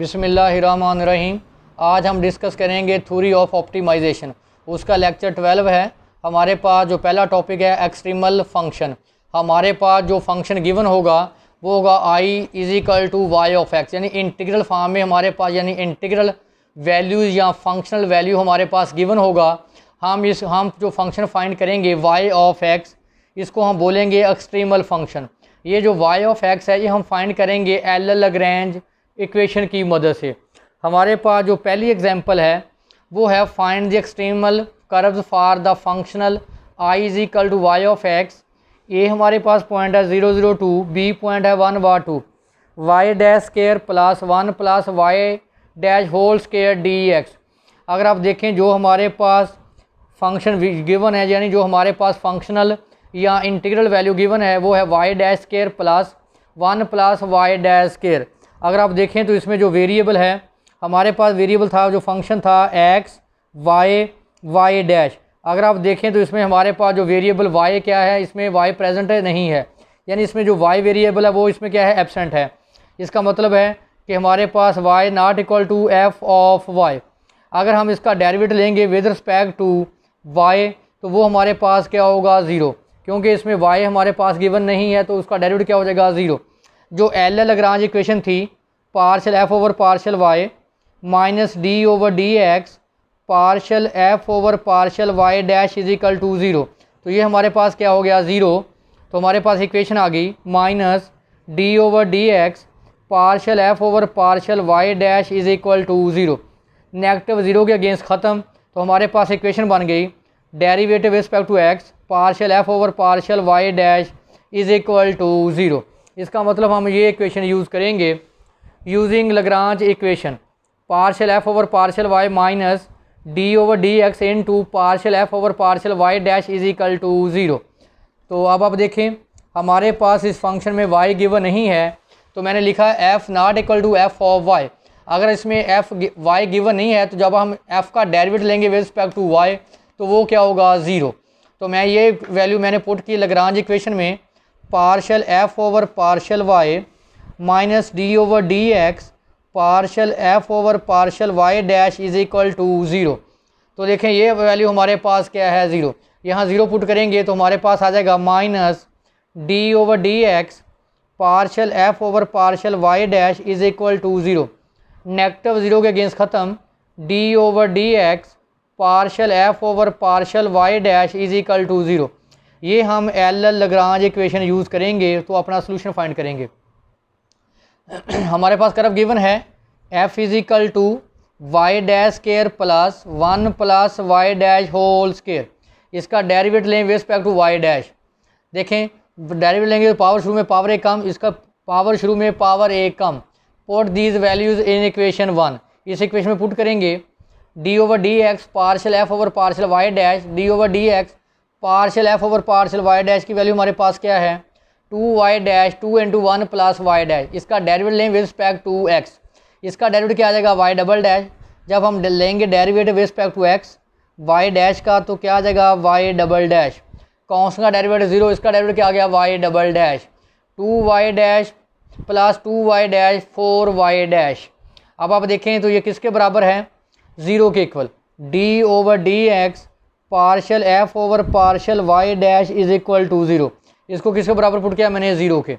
रहीम आज हम डिस्कस करेंगे थ्योरी ऑफ ऑप्टिमाइजेशन उसका लेक्चर ट्वेल्व है हमारे पास जो पहला टॉपिक है एक्सट्रीमल फंक्शन हमारे पास जो फंक्शन गिवन होगा वो होगा I is equal to Y of X यानी इंटीग्रल फॉर्म में हमारे पास यानी इंटीग्रल वैल्यूज़ या फंक्शनल वैल्यू हमारे पास गिवन होगा हम इस हम जो फंक्शन फाइंड करेंगे वाई ऑफ एक्स इसको हम बोलेंगे एक्सट्रीमल फंक्शन ये जो वाई ऑफ एक्स है ये हम फाइंड करेंगे एल लगरेंज इक्वेशन की मदद से हमारे पास जो पहली एग्जांपल है वो है find the extremal curves for the functional I is equal to Y of X A हमारे पास पॉइंट है zero zero to B point है वन वा two Y dash square plus one plus Y dash whole square D X अगर आप देखें जो हमारे पास फंक्शन गिवन है यानी जो हमारे पास फंक्शनल या इंटीग्रल वैल्यू गिवन है वो है Y dash square plus one plus Y dash square अगर आप देखें तो इसमें जो वेरिएबल है हमारे पास वेरिएबल था जो फंक्शन था एक्स वाई वाई डैश अगर आप देखें तो इसमें हमारे पास जो वेरिएबल वाई क्या है इसमें वाई प्रेजेंट है नहीं है यानी इसमें जो वाई वेरिएबल है वो इसमें क्या है एबसेंट है इसका मतलब है कि हमारे पास Y not equal to F of Y अगर हम इसका डेरिवेट लेंगे विद रिस्पेक्ट टू वाई तो वो हमारे पास क्या होगा ज़ीरो क्योंकि इसमें वाई हमारे पास गिवन नहीं है तो उसका डेरिवेट क्या हो जाएगा ज़ीरो जो एल एल लगराज इक्वेशन थी partial F over partial Y minus D over D x partial F over partial Y dash is equal to zero तो ये हमारे पास क्या हो गया ज़ीरो तो हमारे पास इक्वेशन आ गई minus D over D x partial F over partial Y dash is equal to zero negative zero के अगेंस्ट ख़त्म तो हमारे पास इक्वेशन बन गई derivative respect to X partial F over partial Y dash is equal to zero इसका मतलब हम ये इक्वेशन यूज़ करेंगे using equation partial F over partial Y minus D over D X into partial F over partial Y dash is equal to zero तो अब आप देखें हमारे पास इस फंक्शन में वाई गिवन नहीं है तो मैंने लिखा F not equal to F of Y अगर इसमें एफ वाई गिवन नहीं है तो जब हम एफ़ का डेरिवेटिव लेंगे विद रिस्पेक्ट टू वाई तो वो क्या होगा ज़ीरो तो मैं ये वैल्यू मैंने पुट की लगरांज इक्वेशन में partial F over partial Y minus D over D x partial F over partial Y dash is equal to zero तो देखें ये वैल्यू हमारे पास क्या है ज़ीरो यहाँ ज़ीरो पुट करेंगे तो हमारे पास आ जाएगा minus D over D x partial F over partial Y dash is equal to zero negative zero के अगेंस्ट ख़त्म D over D x partial F over partial Y dash is equal to zero ये हम L L Lagrange equation use करेंगे तो अपना solution find करेंगे हमारे पास करफ गिवन है F is equal to Y dash square plus one plus Y dash whole square इसका डेरिवेट लें वेस्पेक्ट टू वाई डैश देखें डेरिवेट लेंगे तो पावर शुरू में पावर एक कम इसका पावर शुरू में पावर एक कम put these values in equation one इस इक्वेशन में पुट करेंगे D over D x partial F over partial Y dash D over D x partial F over partial Y dash की वैल्यू हमारे पास क्या है two Y dash two into one plus Y dash इसका derivative लेंगे with respect to X इसका derivative क्या आ जाएगा वाई डबल डैश जब हम लेंगे derivative with respect to x Y dash का तो क्या आ जाएगा वाई डबल डैश कौन का डेरिवेटिव ज़ीरो इसका डेरिवेटिव क्या आ गया Y double dash two Y dash plus two Y dash four Y dash अब आप देखें तो ये किसके बराबर है ज़ीरो के equal D over D x partial F over partial Y dash is equal to zero इसको किसके बराबर पुट किया मैंने ज़ीरो के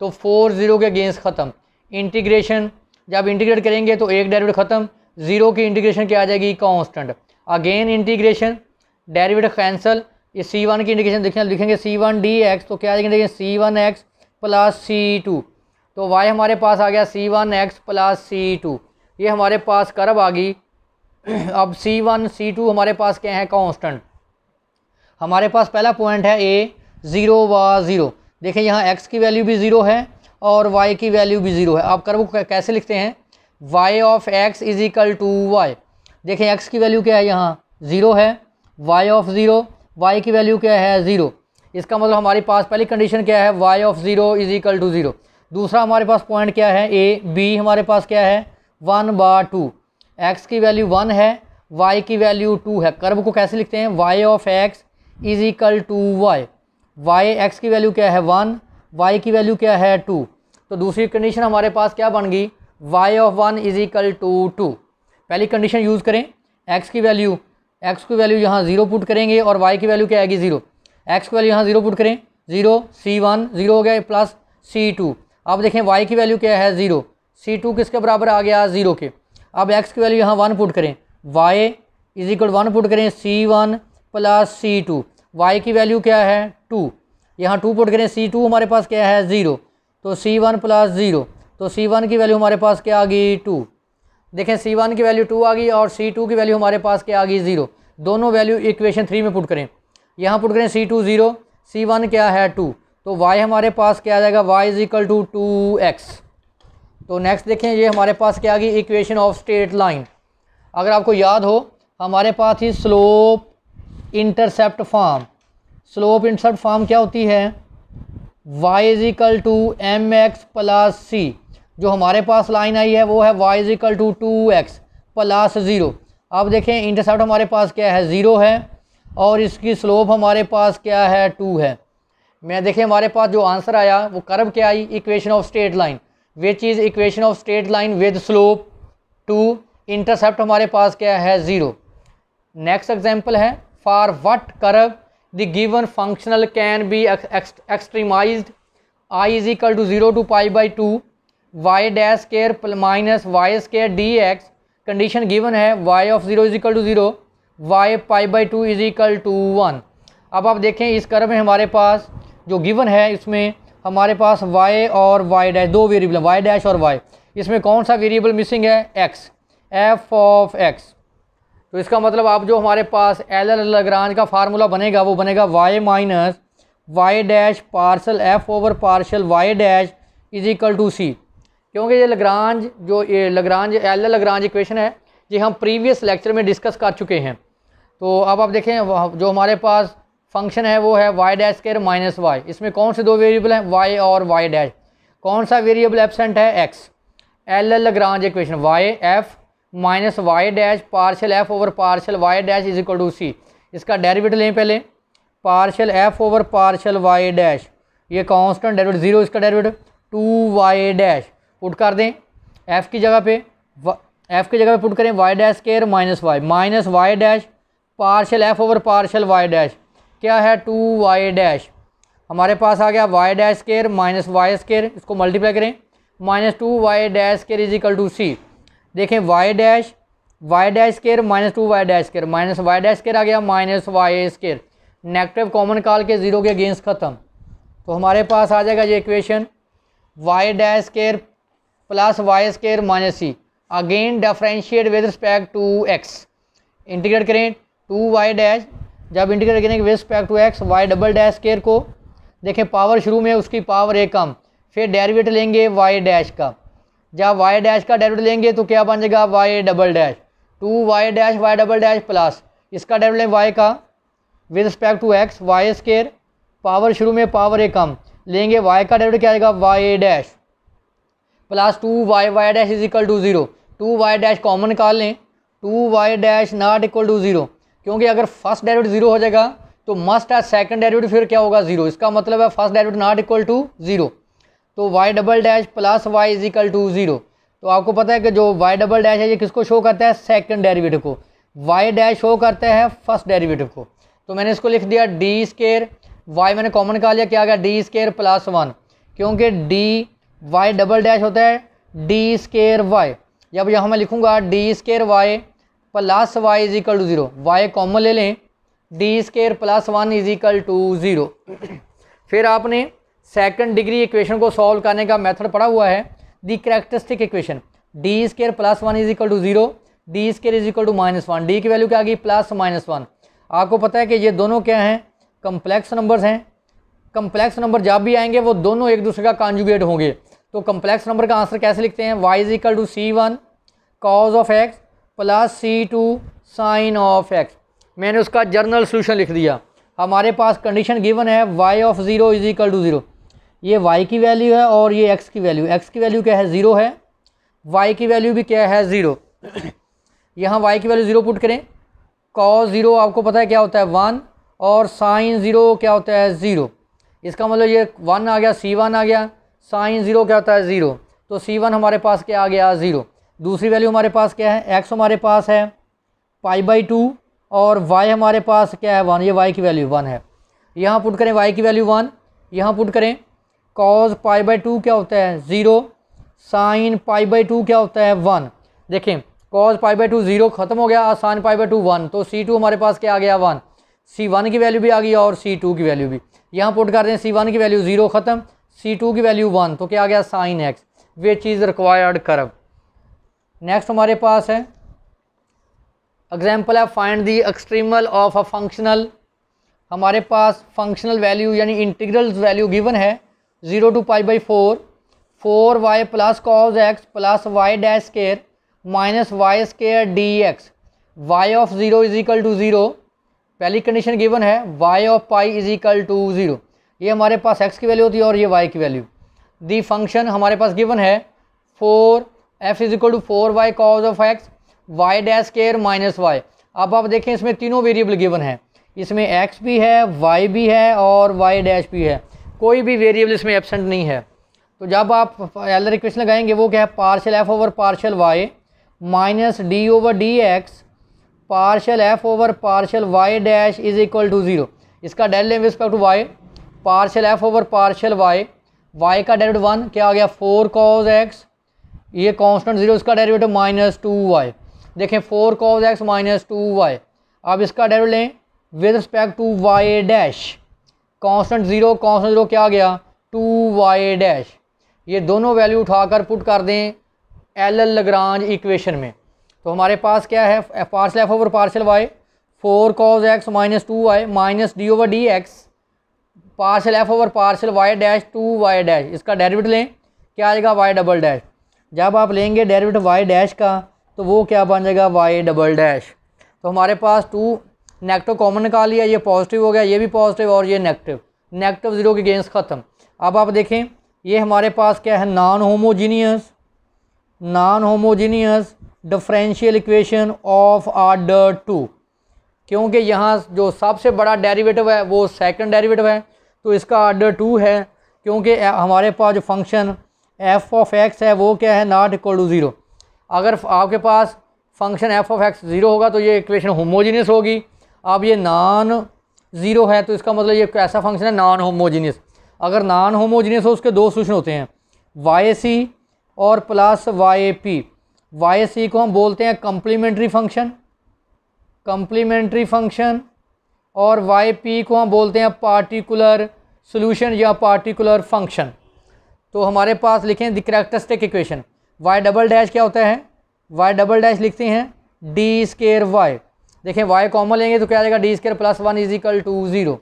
तो फोर ज़ीरो के अगेंस्ट ख़त्म इंटीग्रेशन जब इंटीग्रेट करेंगे तो एक डेरिवेटिव ख़त्म ज़ीरो की इंटीग्रेशन क्या आ जाएगी constant again integration derivative cancel ये सी वन की इंटीग्रेशन देखें लिखेंगे सी वन डी एक्स तो क्या देखेंगे सी वन एक्स प्लस सी टू तो वाई हमारे पास आ गया सी वन एक्स प्लस सी टू ये हमारे पास कर्व आ गई अब सी वन सी टू हमारे पास क्या है कांस्टेंट हमारे पास पहला पॉइंट है ए ज़ीरो व ज़ीरो देखें यहाँ एक्स की वैल्यू भी ज़ीरो है और वाई की वैल्यू भी ज़ीरो है आप कर्व को कैसे लिखते हैं Y of X is equal to Y देखें एक्स की वैल्यू क्या है यहाँ ज़ीरो है वाई ऑफ ज़ीरो वाई की वैल्यू क्या है ज़ीरो इसका मतलब हमारे पास पहली कंडीशन क्या है Y of zero is equal to zero दूसरा हमारे पास पॉइंट क्या है ए बी हमारे पास क्या है वन बा टू एक्स की वैल्यू वन है वाई की वैल्यू टू है कर्व को कैसे लिखते हैं Y of X is equal to Y Y X की वैल्यू क्या है वन वाई की वैल्यू क्या है टू तो दूसरी कंडीशन हमारे पास क्या बन गई Y of one is equal to two पहली कंडीशन यूज़ करें एक्स की वैल्यू एक्स की वैल्यू यहाँ ज़ीरो पुट करेंगे और वाई की वैल्यू क्या आएगी ज़ीरो एक्स की वैल्यू यहाँ ज़ीरो पुट करें ज़ीरो सी वन ज़ीरो हो गया प्लस सी टू अब देखें वाई की वैल्यू क्या है ज़ीरो सी टू किसके बराबर आ गया ज़ीरो के अब एक्स की वैल्यू यहाँ वन पुट करें Y is equal one put करें सी वन प्लस सी टू वाई की वैल्यू क्या है टू यहाँ टू पुट करें सी टू हमारे पास क्या है ज़ीरो तो सी वन प्लस ज़ीरो तो सी वन की वैल्यू हमारे पास क्या आ गई टू देखें सी वन की वैल्यू टू आ गई और सी टू की वैल्यू हमारे पास क्या आ गई ज़ीरो दोनों वैल्यू इक्वेशन थ्री में पुट करें यहाँ पुट करें C two zero C one क्या है टू तो वाई हमारे पास क्या आ जाएगा Y is equal to two X तो नेक्स्ट देखें ये हमारे पास क्या आ गई इक्वेशन ऑफ स्ट्रेट लाइन अगर आपको याद हो हमारे पास ही slope intercept form slope intercept form क्या होती है y is equal to M X plus C जो हमारे पास लाइन आई है वो है y is equal to two X plus zero आप देखें इंटरसेप्ट हमारे पास क्या है ज़ीरो है और इसकी स्लोप हमारे पास क्या है टू है मैं देखें हमारे पास जो आंसर आया वो कर्व क्या आई equation of straight line which is equation of straight line with slope two intercept हमारे पास क्या है ज़ीरो नेक्स्ट एग्जाम्पल है for what curve the given functional can be ex ex extremized i is equal to 0 to pi by 2 y dash square minus y square dx condition given है y of 0 is equal to 0 y pi by 2 is equal to 1 अब आप देखें इस curve में हमारे पास जो given है इसमें हमारे पास y और y डैश दो वेरिएबल y डैश और y इसमें कौन सा वेरिएबल मिसिंग है x f ऑफ x तो इसका मतलब आप जो हमारे पास एल एल लग्रांज का फार्मूला बनेगा वो बनेगा y minus y dash partial f over partial Y dash is equal to c क्योंकि ये लगरांज जो ये Lagrange l l Lagrange equation है ये हम प्रीवियस लेक्चर में डिस्कस कर चुके हैं तो अब आप देखें जो हमारे पास फंक्शन है वो है Y dash square minus y इसमें कौन से दो वेरिएबल हैं वाई और वाई डैश कौन सा वेरिएबल एबसेंट है x l Lagrange equation y f minus y dash partial F over partial Y dash is equal to c इसका डेरिवेट लें पहले partial F over partial Y dash ये constant derivative zero इसका derivative two Y dash put कर दें F की जगह पे एफ़ की जगह पे पुट करें y dash square minus y minus y dash partial F over partial Y dash क्या है टू वाई डैश हमारे पास आ गया y dash square minus y square इसको मल्टीप्लाई करें minus two Y dash square is equal to c देखें y dash y dash square minus two Y dash square minus y dash square आ गया minus y square negative common काल के zero के against ख़त्म तो हमारे पास आ जाएगा ये equation y dash square plus y square minus c again differentiate with respect to x integrate करें टू वाई डैश जब इंटीग्रेट करेंगे with respect to x y double dash square को देखें पावर शुरू में उसकी पावर एक कम फिर डेरिवेट लेंगे वाई डैश का जब वाई डैश का डेरिवेटिव लेंगे तो क्या बन जाएगा Y double dash two Y dash y double dash plus इसका डेरिवेटिव लेंगे वाई का with respect to x y square power शुरू में पावर ए कम लेंगे वाई का डेरिवेटिव क्या आएगा y dash plus two Y y dash is equal to zero two Y dash common निकाल लें two Y dash not equal to zero क्योंकि अगर फर्स्ट डेरिवेटिव ज़ीरो हो जाएगा तो मस्ट है सेकंड डेरिवेटिव फिर क्या होगा ज़ीरो इसका मतलब है first derivative not equal to zero तो y double dash plus y is equal to zero तो आपको पता है कि जो वाई डबल डैश है ये किसको शो करता है सेकंड डेरिवेटिव को वाई डैश शो करता है फर्स्ट डेरिवेटिव को तो मैंने इसको लिख दिया डी स्केयर वाई मैंने कॉमन कहा लिया क्या गया डी स्केयर प्लस वन क्योंकि डी वाई डबल डैश होता है डी स्केयर वाई जब यहाँ मैं लिखूँगा d square y plus y is equal to zero y common ले लें d square plus one is equal to zero फिर आपने सेकंड डिग्री इक्वेशन को सॉल्व करने का मेथड पड़ा हुआ है the characteristic equation d square plus one is equal to zero d square is equal to minus one d की value क्या आ गई प्लस माइनस वन आपको पता है कि ये दोनों क्या हैं कम्प्लेक्स नंबर्स हैं कम्प्लेक्स नंबर जब भी आएंगे वो दोनों एक दूसरे का कॉन्जुगेट होंगे तो कम्प्लेक्स नंबर का आंसर कैसे लिखते हैं y is equal to c one cos of x plus C two sine of x मैंने उसका जर्नल सोल्यूशन लिख दिया हमारे पास कंडीशन गिवन है Y of zero is equal to zero ये y की वैल्यू है और ये x की वैल्यू x की वैल्यू क्या है ज़ीरो है y की वैल्यू भी क्या है ज़ीरो यहाँ y की वैल्यू ज़ीरो पुट करें कॉस ज़ीरो आपको पता है क्या होता है वन और साइन ज़ीरो क्या होता है ज़ीरो इसका मतलब ये वन आ गया सी वन आ गया साइन ज़ीरो क्या होता है ज़ीरो तो सी वन हमारे पास क्या आ गया ज़ीरो दूसरी वैल्यू हमारे पास क्या है एक्स हमारे पास है पाई बाई टू और वाई हमारे पास क्या है वन ये वाई की वैल्यू वन है यहाँ पुट करें वाई की वैल्यू वन यहाँ पुट करें कॉज पाई बाई टू क्या होता है zero sine pi by two क्या होता है वन देखें cos pi by two zero ख़त्म हो गया sine pi by two one तो सी टू हमारे पास क्या आ गया वन सी वन की वैल्यू भी आ गई और सी टू की वैल्यू भी यहाँ पुट कर दें सी वन की वैल्यू ज़ीरो ख़त्म सी टू की वैल्यू वन तो क्या आ गया sine x which is required curve next हमारे पास है एग्जाम्पल है find the extremal of a functional हमारे पास फंक्शनल वैल्यू यानी इंटीग्रल वैल्यू गिवन है zero to pi by four four y plus cos x plus Y dash square minus y square D x y of zero is equal to zero पहली condition given है Y of pi is equal to zero ये हमारे पास x की value होती है और ये Y की वैल्यू दी फंक्शन हमारे पास गिवन है for f is equal to four y cos of x Y dash square minus y अब आप देखें इसमें तीनों वेरिएबल गिवन है इसमें एक्स भी है वाई भी है और वाई डैश भी है कोई भी वेरिएबल इसमें एबसेंट नहीं है तो जब आप एल इक्वेशन लगाएंगे वो क्या है partial F over partial Y minus D over D x partial F over partial Y dash is equal to zero इसका डेल लें respect to y partial F over partial y y का derivative one क्या आ गया four cos x ये constant zero इसका derivative minus two Y देखें four cos x minus two y अब इसका डेरिवेटिव लें with respect to Y dash constant zero constant zero क्या आ गया टू वाई डैश ये दोनों वैल्यू उठाकर पुट कर दें एल एल लगरांज इक्वेशन में तो हमारे पास क्या है partial f over partial y four cos x minus two y minus D over D x partial f over partial y dash two Y dash इसका डेरिवेट लें क्या आएगा वाई डबल डैश जब आप लेंगे डेरिवेट वाई डैश का तो वो क्या बन जाएगा वाई डबल डैश तो हमारे पास टू नेगेटिव कॉमन निकाल लिया ये पॉजिटिव हो गया ये भी पॉजिटिव और ये नेगेटिव नेगेटिव ज़ीरो के गेंस ख़त्म अब आप देखें ये हमारे पास क्या है non homogeneous non homogeneous differential equation of order two क्योंकि यहाँ जो सबसे बड़ा डेरिवेटिव है वो सेकंड डेरिवेटिव है तो इसका आर्डर टू है क्योंकि हमारे पास जो फंक्शन एफ ऑफ एक्स है वो क्या है नॉट इक्वल टू ज़ीरो अगर आपके पास function f of x zero होगा तो ये इक्वेशन होमोजीनियस होगी अब ये नॉन ज़ीरो है तो इसका मतलब ये कैसा फंक्शन है नॉन होमोजीनियस अगर नॉन होमोजीनियस हो उसके दो सूचन होते हैं वाई सी और plus y p y c को हम बोलते हैं कम्प्लीमेंट्री फंक्शन कम्प्लीमेंट्री फंक्शन और वाई पी को हम बोलते हैं पार्टिकुलर सोल्यूशन या पार्टिकुलर फंक्शन तो हमारे पास लिखें the characteristic equation y double dash क्या होता है वाई डबल डैश लिखते हैं डी स्केयर वाई देखें वाई कॉमन लेंगे तो क्या आ जाएगा d square plus one is equal to zero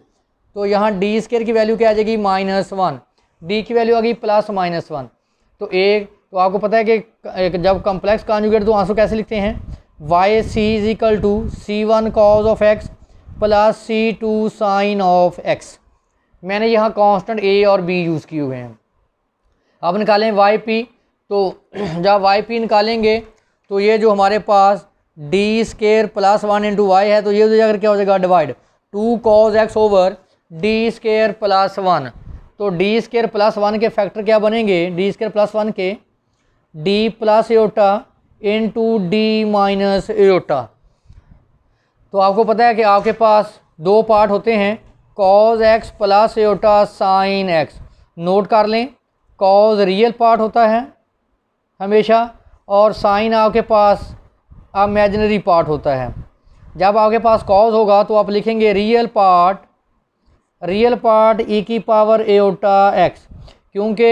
तो यहाँ डी स्केयर की वैल्यू क्या आ जाएगी माइनस वन डी की वैल्यू आ गई प्लस माइनस वन तो एक तो आपको पता है कि जब कम्प्लेक्स कॉन्जुगेट तो आंसू कैसे लिखते हैं y c is equal to c one cos of x plus C two sine of x मैंने यहाँ कॉन्स्टेंट ए और बी यूज़ किए हुए हैं अब निकालें वाई पी तो जब वाई पी निकालेंगे तो ये जो हमारे पास d square plus one into y है तो ये जाकर क्या हो जाएगा divide two cos x over d square plus one तो डी स्केयर प्लस वन के फैक्टर क्या बनेंगे डी स्केयर प्लस वन के d plus iota in to D minus एटा तो आपको पता है कि आपके पास दो पार्ट होते हैं cos x plus iota sine x note कर लें कॉज रियल पार्ट होता है हमेशा और साइन आपके पास अमेजनरी पार्ट होता है जब आपके पास कॉज होगा तो आप लिखेंगे real part real part e की पावर एओटा एक्स क्योंकि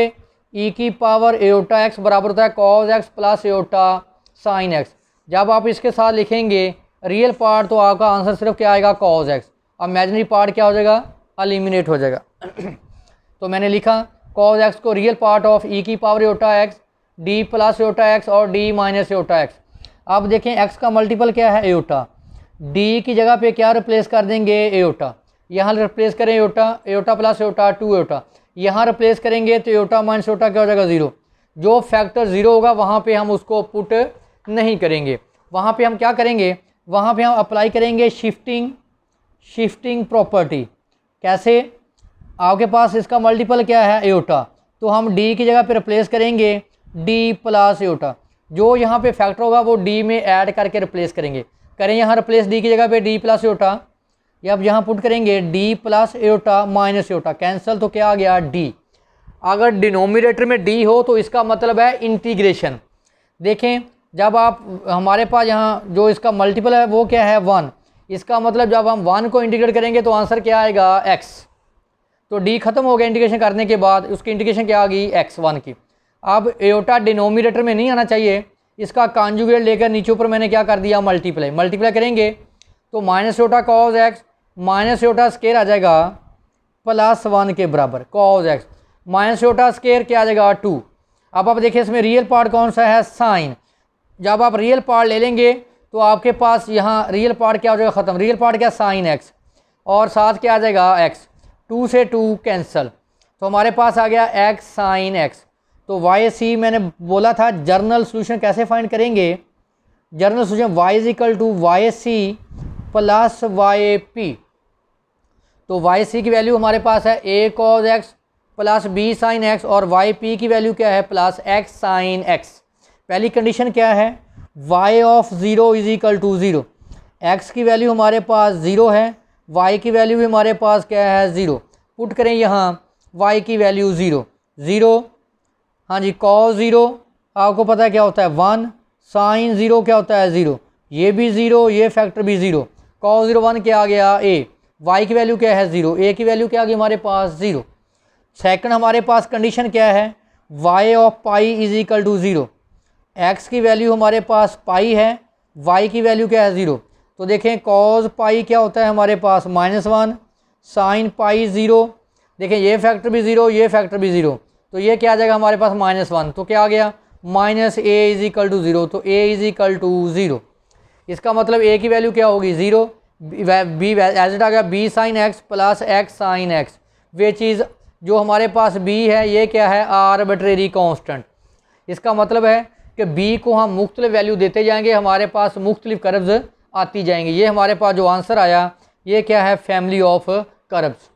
ई e की पावर एओटा एक्स बराबर होता है cos x plus iota sine x जब आप इसके साथ लिखेंगे रियल पार्ट तो आपका आंसर सिर्फ क्या आएगा कॉज एक्स अब इमेजनरी पार्ट क्या हो जाएगा अलिमिनेट हो जाएगा तो मैंने लिखा कॉज एक्स को रियल पार्ट ऑफ ई की power iota x d plus iota x और डी माइनस एओटा एक्स आप देखें एक्स का मल्टीपल क्या है एटा डी की जगह पे क्या रिप्लेस कर देंगे एटा यहाँ रिप्लेस करें एटा एटा प्लस एटा टू एओटा यहाँ रिप्लेस करेंगे तो एटा माइनस एओटा क्या हो जाएगा ज़ीरो जो फैक्टर ज़ीरो होगा वहाँ पे हम उसको पुट नहीं करेंगे वहाँ पे हम क्या करेंगे वहाँ पे हम अप्लाई करेंगे शिफ्टिंग शिफ्टिंग प्रॉपर्टी कैसे आपके पास इसका मल्टीपल क्या है एटा तो हम डी की जगह पर रिप्लेस करेंगे डी प्लस एटा जो यहाँ पे फैक्टर होगा वो डी में ऐड करके रिप्लेस करेंगे करें यहाँ रिप्लेस डी की जगह पे डी प्लस एटा या अब यहाँ पुट करेंगे d plus iota minus iota cancel तो क्या आ गया डी अगर डिनोमिनेटर में डी हो तो इसका मतलब है इंटीग्रेशन देखें जब आप हमारे पास यहाँ जो इसका मल्टीपल है वो क्या है वन इसका मतलब जब हम वन को इंटीग्रेट करेंगे तो आंसर क्या आएगा एक्स तो डी ख़त्म हो गया इंटीग्रेशन करने के बाद उसकी इंटीग्रेशन क्या आ गई एक्स वन की अब एयोटा डिनोमिनेटर में नहीं आना चाहिए इसका कॉन्जुगेट लेकर नीचे ऊपर मैंने क्या कर दिया मल्टीप्लाई मल्टीप्लाई करेंगे तो minus iota cos x minus iota square आ जाएगा प्लस वन के बराबर cos x minus iota square क्या आ जाएगा टू अब आप देखिए इसमें रियल पार्ट कौन सा है साइन जब आप रियल पार्ट ले लेंगे तो आपके पास यहाँ रियल पार्ट क्या हो जाएगा ख़त्म रियल पार्ट क्या साइन एक्स और साथ क्या आ जाएगा एक्स टू से टू कैंसल तो हमारे पास आ गया एक्स साइन एक्स तो वाई सी मैंने बोला था जर्नल सोल्यूशन कैसे फाइंड करेंगे general solution y is equal to y c plus y p तो वाई सी की वैल्यू हमारे पास है a cos x plus b sine x और वाई पी की वैल्यू क्या है प्लस एक्स साइन एक्स पहली कंडीशन क्या है Y of zero is equal to zero x की वैल्यू हमारे पास ज़ीरो है वाई की वैल्यू भी हमारे पास क्या है ज़ीरो पुट करें यहाँ वाई की वैल्यू ज़ीरो ज़ीरो हाँ जी कॉस ज़ीरो आपको पता है क्या होता है वन साइन ज़ीरो क्या होता है ज़ीरो ये भी ज़ीरो ये फैक्टर भी ज़ीरो कॉस ज़ीरो वन क्या आ गया ए वाई की वैल्यू क्या है ज़ीरो ए की वैल्यू क्या आ गई हमारे पास ज़ीरो सेकंड हमारे पास कंडीशन क्या है Y of pi is equal to zero x की वैल्यू हमारे पास पाई है वाई की वैल्यू क्या है ज़ीरो तो देखें कॉज पाई क्या होता है हमारे पास minus one sine pi zero देखें ये फैक्टर भी ज़ीरो ये फैक्टर भी ज़ीरो तो ये क्या आ जाएगा हमारे पास माइनस वन तो क्या आ गया minus a is equal to zero तो a is equal to zero इसका मतलब ए की वैल्यू क्या होगी ज़ीरो बी एज इट आ गया b sine x plus x sine x वे चीज़ जो हमारे पास बी है ये क्या है आर्बिट्रेरी कॉन्स्टेंट इसका मतलब है कि बी को हम मुख्तलिफ वैल्यू देते जाएंगे हमारे पास मुख्तलिफ कर्व्स आती जाएंगी ये हमारे पास जो आंसर आया ये क्या है फैमिली ऑफ कर्व्स